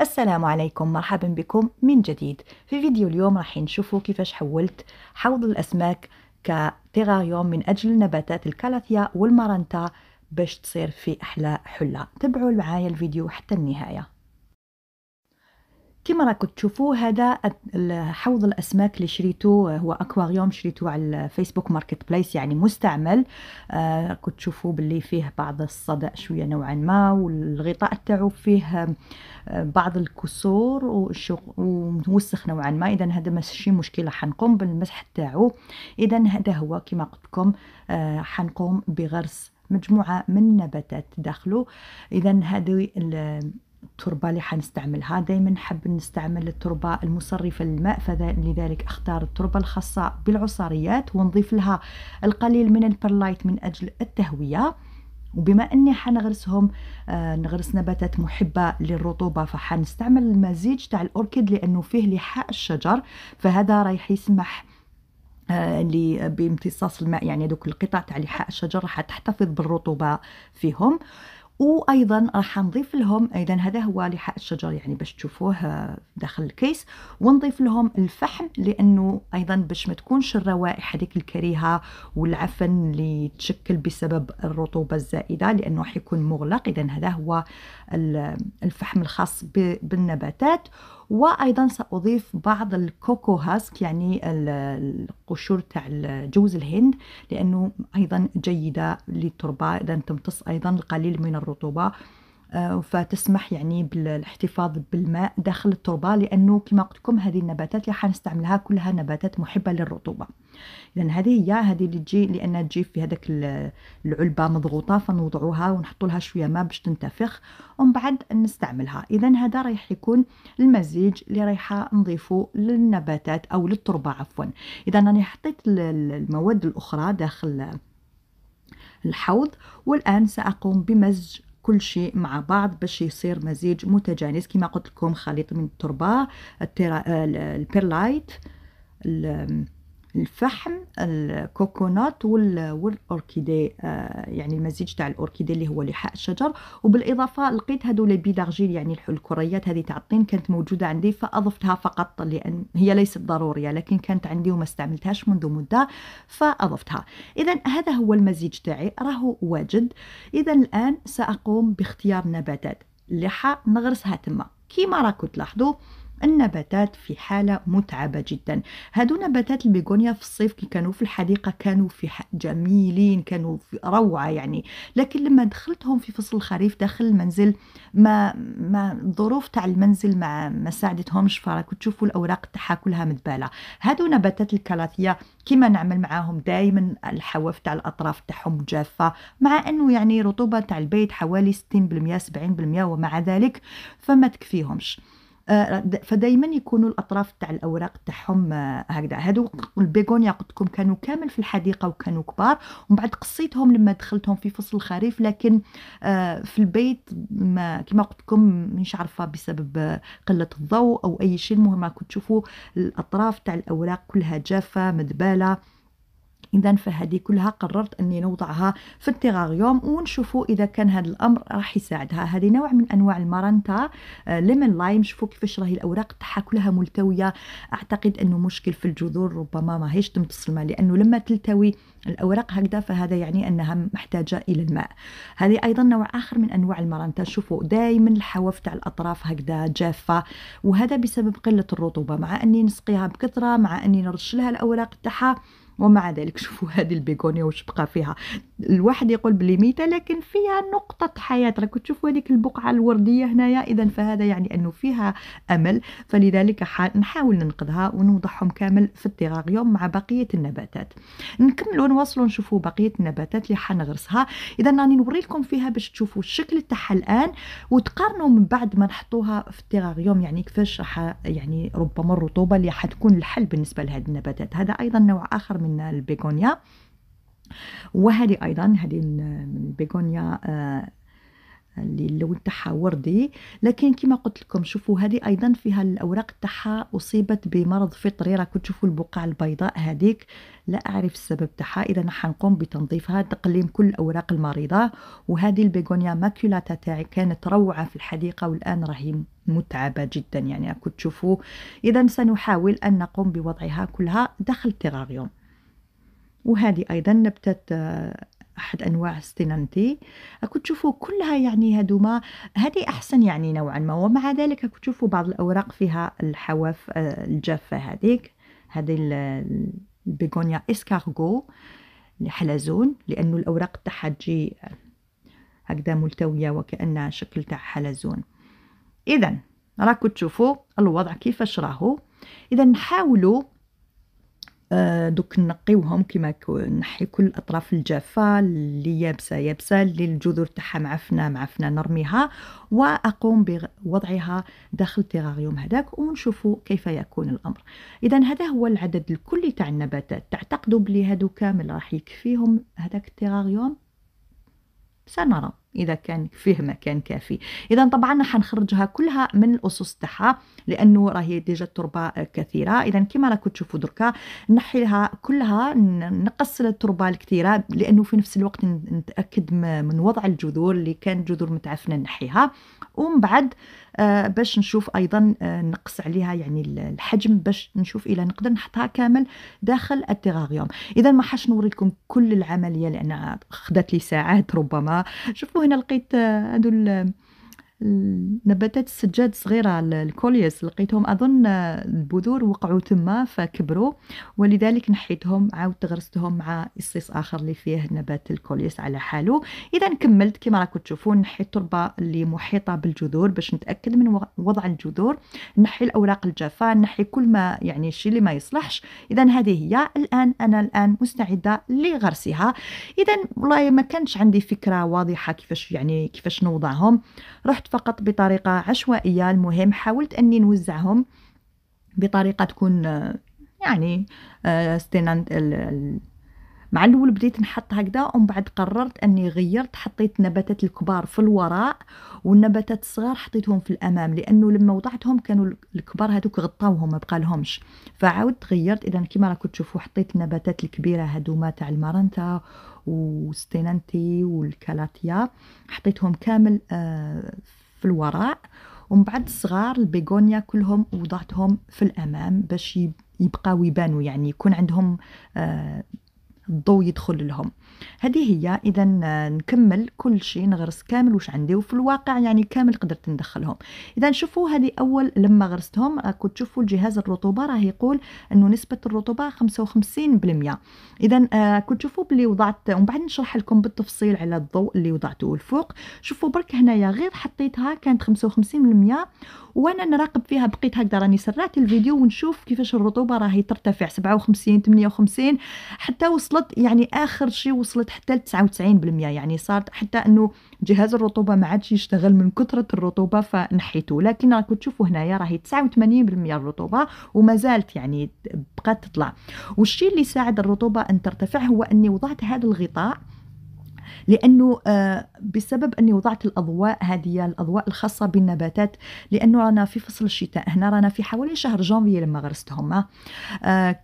السلام عليكم مرحبا بكم من جديد في فيديو اليوم راح نشوفوا كيفاش حولت حوض الأسماك كتيراريوم من أجل نباتات الكالاثيا والمارانتا باش تصير في أحلى حلة تابعوا معايا الفيديو حتى النهاية كما راكم تشوفوا هذا حوض الاسماك اللي شريته هو اكواريوم شريته على الفيسبوك ماركت بليس يعني مستعمل آه راكم تشوفوا باللي فيه بعض الصدأ شويه نوعا ما والغطاء تاعو فيه آه، بعض الكسور وموسخ نوعا ما اذا هذا ماشي مشكله حنقوم بالمسح تاعو اذا هذا هو كما قلت لكم آه حنقوم بغرس مجموعه من النباتات داخله اذا هذه التربة اللي حنستعملها دائما نحب نستعمل التربة المصرفة للماء فلذلك اختار التربة الخاصة بالعصاريات ونضيف لها القليل من البرلايت من أجل التهوية وبما اني حنغرسهم آه نغرس نباتات محبه للرطوبه فحنستعمل المزيج تاع الاوركيد لانه فيه لحاء الشجر فهذا رايح يسمح اللي آه، بامتصاص الماء يعني دوك القطع تاع لحاء الشجر راح تحتفظ بالرطوبه فيهم وايضا راح نضيف لهم اذا هذا هو لحاء الشجر يعني باش تشوفوه آه، داخل الكيس ونضيف لهم الفحم لانه ايضا باش ما تكونش الروائح هذيك الكريهه والعفن اللي تشكل بسبب الرطوبه الزائده لانه راح يكون مغلق اذا هذا هو الفحم الخاص بالنباتات وايضا ساضيف بعض الكوكو هاسك يعني القشور تاع جوز الهند لانه ايضا جيده للتربه اذا تمتص ايضا القليل من الرطوبه آه، فتسمح يعني بالاحتفاظ بالماء داخل التربه لانه كما قلت لكم هذه النباتات اللي حنستعملها كلها نباتات محبه للرطوبه اذا هذه هي هذه اللي تجي لان تجي في هذاك العلبه مضغوطه فنوضعوها ونحطوا لها شويه ماء باش تنتفخ ومن بعد نستعملها اذا هذا رايح يكون المزيج اللي رايحه نضيفه للنباتات او للتربه عفوا اذا راني حطيت المواد الاخرى داخل الحوض والان ساقوم بمزج كل شيء مع بعض باش يصير مزيج متجانس كما قلت لكم خليط من التربه البيرلايت الفحم الكوكونات والاوركيدي آه، يعني المزيج تاع الاوركيدي اللي هو لحاء الشجر وبالاضافه لقيت هذو لي بيدارجيل يعني الكريات هذه تاع الطين كانت موجوده عندي فاضفتها فقط لان هي ليست ضروريه لكن كانت عندي وما استعملتهاش منذ مده فاضفتها اذا هذا هو المزيج تاعي راهو واجد اذا الان ساقوم باختيار نباتات اللحى نغرسها تما كيما راكم تلاحظوا النباتات في حالة متعبة جدا هادو نباتات البيغونيا في الصيف كي كانوا في الحديقة كانوا في جميلين كانوا في روعة يعني لكن لما دخلتهم في فصل الخريف داخل المنزل ما ما الظروف تاع المنزل ما ما ساعدتهمش فراك تشوفوا الاوراق تاعها كلها مدباله هادو نباتات الكلاثيا كيما نعمل معاهم دائما الحواف تاع الاطراف تاعهم جافه مع انه يعني رطوبه تاع البيت حوالي 60% 70% ومع ذلك فما تكفيهمش فدائما يكونوا الاطراف تاع الاوراق تاعهم آه، هكذا هادو البيغونيا قلت لكم كانوا كامل في الحديقه وكانوا كبار ومن بعد قصيتهم لما دخلتهم في فصل الخريف لكن آه، في البيت ما كما قلت لكم مش عارفه بسبب آه، قله الضوء او اي شيء المهم راكم تشوفوا الاطراف تاع الاوراق كلها جافه مدباله اذا فهذه كلها قررت اني نوضعها في التيراريوم ونشوفوا اذا كان هذا الامر راح يساعدها هذه نوع من انواع المارانتا آه ليمون لايم شوفوا كيفاش راهي الاوراق تاعها كلها ملتويه اعتقد انه مشكل في الجذور ربما ماهيش تمتصلمه لانه لما تلتوي الاوراق هكذا فهذا يعني انها محتاجه الى الماء هذه ايضا نوع اخر من انواع المارانتا شوفوا دائما الحواف تاع الاطراف هكذا جافه وهذا بسبب قله الرطوبه مع اني نسقيها بكثره مع اني نرش لها الاوراق تاعها ومع ذلك شوفوا هذه البيغونيا واش بقى فيها الواحد يقول بلي ميته لكن فيها نقطه حياه راكم تشوفوا هذيك البقعه الورديه هنايا اذا فهذا يعني انه فيها امل فلذلك نحاول ننقذها ونوضعهم كامل في التيراريوم مع بقيه النباتات نكملوا نواصلوا نشوفوا بقيه النباتات اللي حنغرسها اذا راني نوري لكم فيها باش تشوفوا الشكل تاعها الان وتقارنوا من بعد ما نحطوها في التيراريوم يعني كيفاش راح يعني ربما الرطوبه اللي حتكون الحل بالنسبه لهذه النباتات هذا ايضا نوع اخر من من البيغونيا وهذه ايضا هذه من البيغونيا آه، اللي اللون تاعها وردي لكن كما قلت لكم شوفوا هذه ايضا فيها الاوراق تاعها اصيبت بمرض فطري راكم تشوفوا البقع البيضاء هذيك لا اعرف السبب تاعها اذا حنقوم بتنظيفها تقليم كل الاوراق المريضه وهذه البيغونيا ماكولاتا تاعي كانت روعه في الحديقه والان راهي متعبه جدا يعني راكم تشوفوا اذا سنحاول ان نقوم بوضعها كلها داخل التيراريوم وهذه أيضا نبتة آه، أحد أنواع ستينانتي أكو تشوفوا كلها يعني هذوما هذه أحسن يعني نوعا ما ومع ذلك أكو تشوفوا بعض الأوراق فيها الحواف آه، الجافة هذيك هذه البيغونيا آه، اسكارغو الحلزون لأنه الأوراق تاعها تجي هكذا ملتوية وكأنها شكل تاع حلزون إذا راكو تشوفوا الوضع كيفاش راهو إذا نحاولوا آه، دوك نقيوهم كيما نحي كل الاطراف الجافه اللي يابسه يابسه اللي الجذور تاعها معفنه معفنه نرميها واقوم بوضعها داخل التيراريوم هذاك ونشوفوا كيف يكون الامر اذا هذا هو العدد الكلي تاع النباتات تعتقدوا بلي هادو كامل راح يكفيهم هذاك التيراريوم سنرى إذا كان فهمه كان كافي إذا طبعا حنخرجها كلها من الأسس تاعها لأنه راهي ديجا التربة كثيرة إذا كما راكم تشوفوا دركا نحيها كلها نقص التربة الكثيرة لأنه في نفس الوقت نتأكد من وضع الجذور اللي كان جذور متعفنة نحيها ومن بعد آه، باش نشوف أيضا آه، نقص عليها يعني الحجم باش نشوف إلى نقدر نحطها كامل داخل التيغاريوم إذا ما حاش نوريكم كل العملية لأنها خدات لي ساعات ربما شوفوا هنا لقيت هادو أمم، نباتات السجاد صغيرة الكوليس لقيتهم أظن البذور وقعوا تما فكبروا ولذلك نحيتهم عاود تغرستهم مع إصيص آخر اللي فيه نبات الكوليس على حاله إذا كملت كما راكم تشوفون نحي التربة اللي محيطة بالجذور باش نتأكد من وضع الجذور نحي الأوراق الجافة نحي كل ما يعني الشيء اللي ما يصلحش إذا هذه هي الآن أنا الآن مستعدة لغرسها إذا والله ما كانش عندي فكرة واضحة كيفاش يعني كيفاش نوضعهم رحت رحت فقط بطريقة عشوائية المهم حاولت أني نوزعهم بطريقة تكون آه، يعني آه، مع الاول بديت نحط هكذا ومن بعد قررت اني غيرت حطيت نباتات الكبار في الوراء والنباتات الصغار حطيتهم في الامام لانه لما وضعتهم كانوا الكبار هذوك غطاوهم ما بقالهمش فعاودت غيرت اذا كما راكم تشوفوا حطيت النباتات الكبيره هذوما تاع المارنتا وستينانتي والكالاتيا حطيتهم كامل آه، في الوراء ومن بعد الصغار البيغونيا كلهم وضعتهم في الامام باش يبقاو يبانوا يعني يكون عندهم آه الضوء يدخل لهم هذه هي اذا آه، نكمل كل شيء نغرس كامل واش عندي وفي الواقع يعني كامل قدرت ندخلهم اذا شوفوا هذه اول لما غرستهم راكم آه، تشوفوا الجهاز الرطوبه راه يقول انه نسبه الرطوبه 55% اذا آه، كنت تشوفوا بلي وضعت ومن بعد نشرح لكم بالتفصيل على الضوء اللي وضعته الفوق شوفوا برك هنايا غير حطيتها كانت 55% وانا نراقب فيها بقيت هكذا راني سرعت الفيديو ونشوف كيفاش الرطوبه راهي ترتفع 57 58 حتى وصلت يعني اخر شيء وصلت حتى ل 99% يعني صارت حتى انه جهاز الرطوبه ما عادش يشتغل من كثره الرطوبه فنحيته لكن راكم تشوفوا هنايا راهي 89% الرطوبه وما زالت يعني بقات تطلع والشيء اللي ساعد الرطوبه ان ترتفع هو اني وضعت هذا الغطاء لانه آه، بسبب اني وضعت الاضواء هذه الاضواء الخاصه بالنباتات لانه رانا في فصل الشتاء هنا رانا في حوالي شهر جانفي لما غرستهم آه. آه،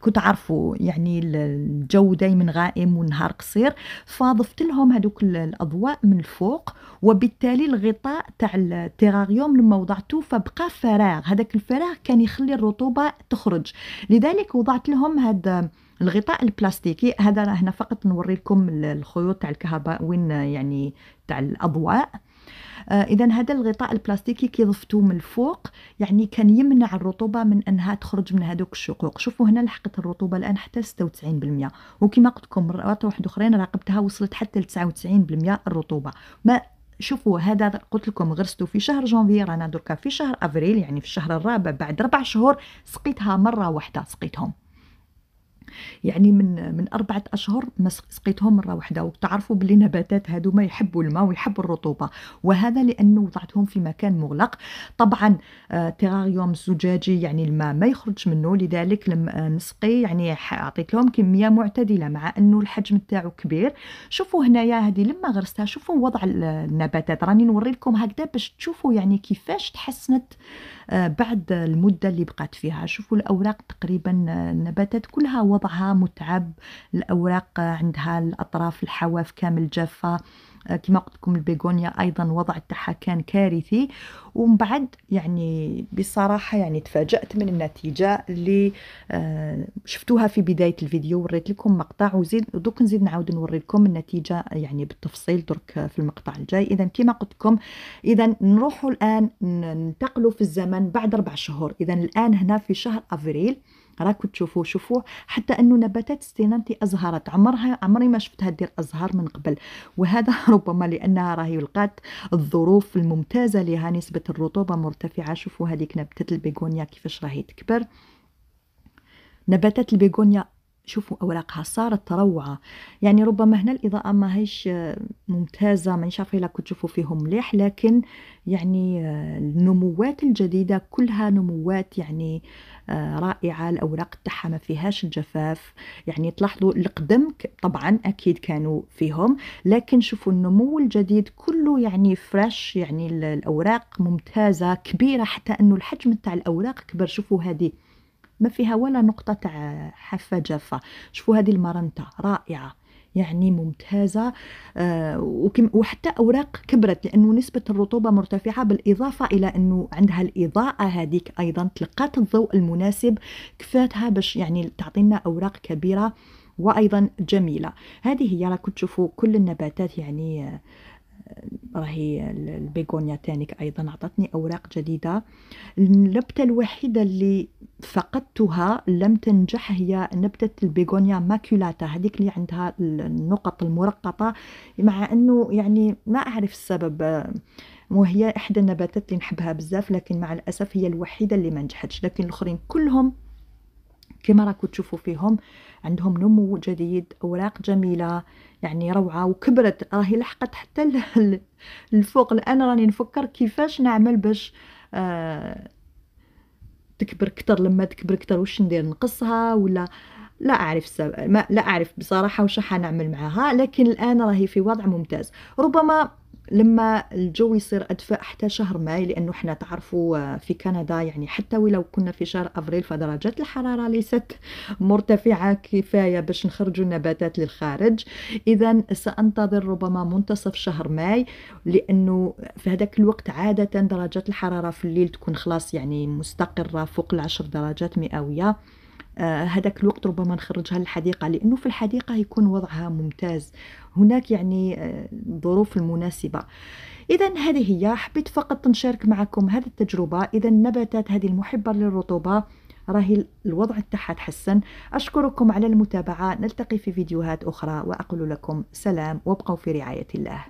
كنت عارفوا يعني الجو دائما غائم والنهار قصير فضفت لهم هذوك الاضواء من الفوق وبالتالي الغطاء تاع التيراريوم لما وضعته فبقى فراغ هذاك الفراغ كان يخلي الرطوبه تخرج لذلك وضعت لهم هذا الغطاء البلاستيكي هذا هنا فقط نوري لكم الخيوط تاع الكهرباء وين يعني تاع الاضواء آه، اذا هذا الغطاء البلاستيكي كي ضفتوه من الفوق يعني كان يمنع الرطوبه من انها تخرج من هذوك الشقوق شوفوا هنا لحقت الرطوبه الان حتى 96% وكما قلت لكم مرات واحد اخرين راقبتها وصلت حتى ل 99% الرطوبه ما شوفوا هذا قلت لكم غرستو في شهر جانفي رانا دركا في شهر افريل يعني في الشهر الرابع بعد ربع شهور سقيتها مره واحده سقيتهم يعني من من أربعة أشهر ما سقيتهم مرة واحدة وتعرفوا بلي نباتات هادو ما يحبوا الماء ويحبوا الرطوبة وهذا لأنه وضعتهم في مكان مغلق طبعا آه، تيراريوم زجاجي يعني الماء ما يخرج منه لذلك لما آه، نسقي يعني اعطيت لهم كمية معتدلة مع أنه الحجم تاعو كبير شوفوا هنايا هذه لما غرستها شوفوا وضع النباتات راني نوري لكم هكذا باش تشوفوا يعني كيفاش تحسنت آه، بعد المدة اللي بقات فيها شوفوا الأوراق تقريبا النباتات كلها وضع وضعها متعب الأوراق عندها الأطراف الحواف كامل جافة آه، كما قلت لكم البيغونيا ايضا وضع تاعها كان كارثي ومن بعد يعني بصراحه يعني تفاجات من النتيجه اللي آه، شفتوها في بدايه الفيديو وريت لكم مقطع وزيد دوك نزيد نعاود نوري لكم النتيجه يعني بالتفصيل درك في المقطع الجاي اذا كما قلت لكم اذا نروحوا الان ننتقلوا في الزمن بعد اربع شهور اذا الان هنا في شهر افريل راكو تشوفوه شوفوه حتى انه نباتات ستينانتي ازهرت عمرها عمري ما شفتها دير ازهار من قبل وهذا ربما لانها راهي لقات الظروف الممتازه لها نسبه الرطوبه مرتفعه شوفوا هذيك نبته البيغونيا كيفاش راهي تكبر نباتات البيغونيا شوفوا اوراقها صارت تروعه يعني ربما هنا الاضاءه ماهيش آه، ممتازه ما نشاف الا كنت تشوفوا فيهم مليح لكن يعني آه، النموات الجديده كلها نموات يعني آه، رائعه الاوراق تاعها ما فيهاش الجفاف يعني تلاحظوا القدم طبعا اكيد كانوا فيهم لكن شوفوا النمو الجديد كله يعني فريش يعني الاوراق ممتازه كبيره حتى انه الحجم تاع الاوراق كبر شوفوا هذه ما فيها ولا نقطه تاع حافه جافه شوفوا هذه المرنطة رائعه يعني ممتازة آه وحتى أوراق كبرت لأنه نسبة الرطوبة مرتفعة بالإضافة إلى أنه عندها الإضاءة هذيك أيضا تلقات الضوء المناسب كفاتها باش يعني تعطينا أوراق كبيرة وأيضا جميلة هذه هي راكم تشوفوا كل النباتات يعني آه، راهي البيغونيا تانيك ايضا عطتني اوراق جديده النبته الوحيده اللي فقدتها لم تنجح هي نبته البيغونيا ماكولاتا هذيك اللي عندها النقط المرقطه مع انه يعني ما اعرف السبب وهي احدى النباتات اللي نحبها بزاف لكن مع الاسف هي الوحيده اللي ما نجحتش لكن الاخرين كلهم كما راكم تشوفوا فيهم عندهم نمو جديد اوراق جميله يعني روعه وكبرت راهي لحقت حتى الفوق الان راني نفكر كيفاش نعمل باش آه تكبر كتر لما تكبر كتر واش ندير نقصها ولا لا اعرف ما لا اعرف بصراحه واش حنعمل معها لكن الان راهي في وضع ممتاز ربما لما الجو يصير ادفى حتى شهر ماي لأنه احنا تعرفوا آه، في كندا يعني حتى ولو كنا في شهر أفريل فدرجات الحرارة ليست مرتفعة كفاية باش نخرجوا النباتات للخارج إذا سأنتظر ربما منتصف شهر ماي لأنه في هذاك الوقت عادة درجات الحرارة في الليل تكون خلاص يعني مستقرة فوق العشر درجات مئوية هذاك آه، الوقت ربما نخرجها للحديقة لأنه في الحديقة يكون وضعها ممتاز هناك يعني الظروف آه، المناسبة إذا هذه هي حبيت فقط نشارك معكم هذه التجربة إذا النباتات هذه المحبة للرطوبة راهي الوضع تاعها تحسن أشكركم على المتابعة نلتقي في فيديوهات أخرى وأقول لكم سلام وابقوا في رعاية الله